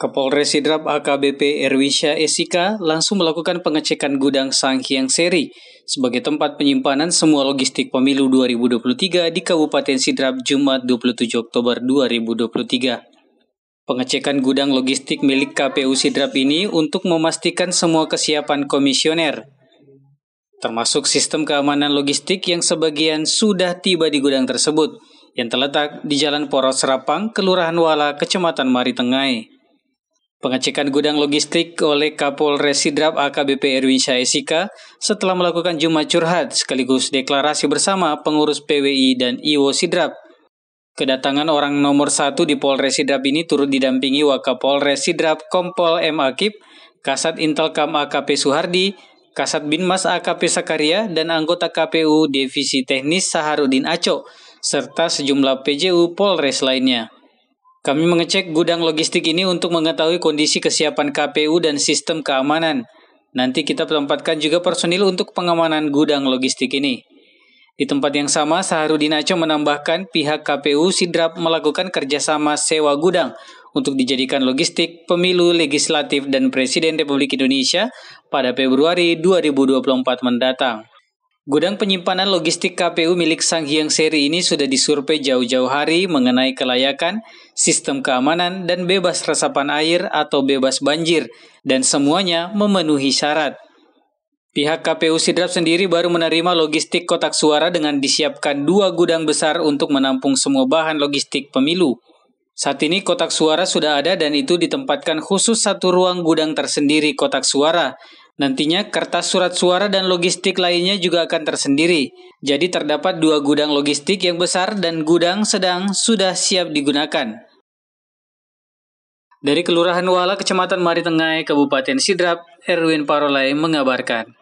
Kapolres Sidrap AKBP Erwisha Esika langsung melakukan pengecekan gudang Sanghyang Seri sebagai tempat penyimpanan semua logistik pemilu 2023 di Kabupaten Sidrap Jumat 27 Oktober 2023. Pengecekan gudang logistik milik KPU Sidrap ini untuk memastikan semua kesiapan komisioner, termasuk sistem keamanan logistik yang sebagian sudah tiba di gudang tersebut, yang terletak di Jalan Poros Serapang, Kelurahan Wala, Kecamatan Mari Tengah. Pengecekan gudang logistik oleh Kapolres Sidrap AKBP Erwin Syaisika setelah melakukan Jumat Curhat sekaligus deklarasi bersama pengurus PWI dan IWO Sidrap. Kedatangan orang nomor satu di Polres Sidrap ini turut didampingi Wakapolres Sidrap Kompol M. Akib, Kasat Intelkam AKP Suhardi, Kasat Binmas AKP Sakaria, dan anggota KPU Divisi Teknis Saharudin Aco, serta sejumlah PJU Polres lainnya. Kami mengecek gudang logistik ini untuk mengetahui kondisi kesiapan KPU dan sistem keamanan. Nanti kita tempatkan juga personil untuk pengamanan gudang logistik ini. Di tempat yang sama, Saharudin Aceh menambahkan pihak KPU Sidrap melakukan kerjasama sewa gudang untuk dijadikan logistik pemilu legislatif dan Presiden Republik Indonesia pada Februari 2024 mendatang. Gudang penyimpanan logistik KPU milik Sang Hyang Seri ini sudah disurvei jauh-jauh hari mengenai kelayakan, sistem keamanan, dan bebas resapan air atau bebas banjir, dan semuanya memenuhi syarat. Pihak KPU Sidrap sendiri baru menerima logistik kotak suara dengan disiapkan dua gudang besar untuk menampung semua bahan logistik pemilu. Saat ini kotak suara sudah ada dan itu ditempatkan khusus satu ruang gudang tersendiri kotak suara, Nantinya kertas surat suara dan logistik lainnya juga akan tersendiri. Jadi terdapat dua gudang logistik yang besar dan gudang sedang sudah siap digunakan. Dari Kelurahan Wala, Kecamatan Mari Kabupaten Sidrap, Erwin Parolai mengabarkan.